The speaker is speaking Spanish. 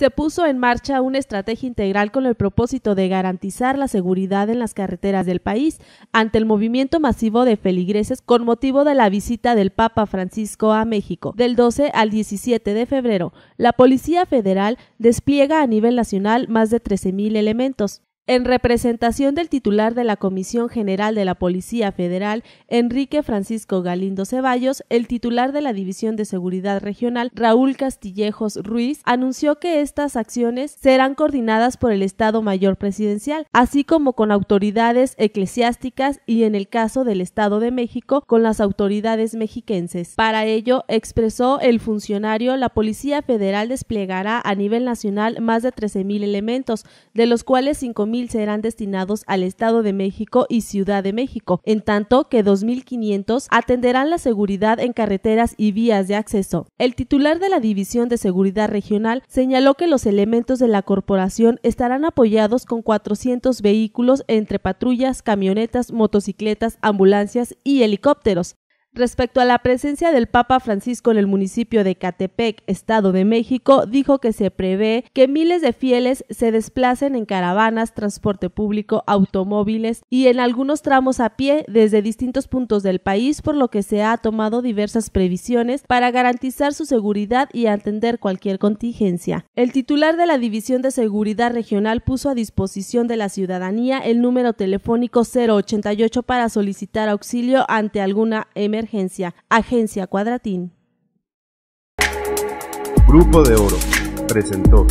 se puso en marcha una estrategia integral con el propósito de garantizar la seguridad en las carreteras del país ante el movimiento masivo de feligreses con motivo de la visita del Papa Francisco a México. Del 12 al 17 de febrero, la Policía Federal despliega a nivel nacional más de 13.000 elementos en representación del titular de la Comisión General de la Policía Federal, Enrique Francisco Galindo Ceballos, el titular de la División de Seguridad Regional, Raúl Castillejos Ruiz, anunció que estas acciones serán coordinadas por el Estado Mayor Presidencial, así como con autoridades eclesiásticas y, en el caso del Estado de México, con las autoridades mexiquenses. Para ello, expresó el funcionario, la Policía Federal desplegará a nivel nacional más de 13.000 elementos, de los cuales 5.000 serán destinados al Estado de México y Ciudad de México, en tanto que 2.500 atenderán la seguridad en carreteras y vías de acceso. El titular de la División de Seguridad Regional señaló que los elementos de la corporación estarán apoyados con 400 vehículos entre patrullas, camionetas, motocicletas, ambulancias y helicópteros. Respecto a la presencia del Papa Francisco en el municipio de Catepec, Estado de México, dijo que se prevé que miles de fieles se desplacen en caravanas, transporte público, automóviles y en algunos tramos a pie desde distintos puntos del país, por lo que se ha tomado diversas previsiones para garantizar su seguridad y atender cualquier contingencia. El titular de la División de Seguridad Regional puso a disposición de la ciudadanía el número telefónico 088 para solicitar auxilio ante alguna emergencia Agencia Cuadratín. Grupo de Oro presentó.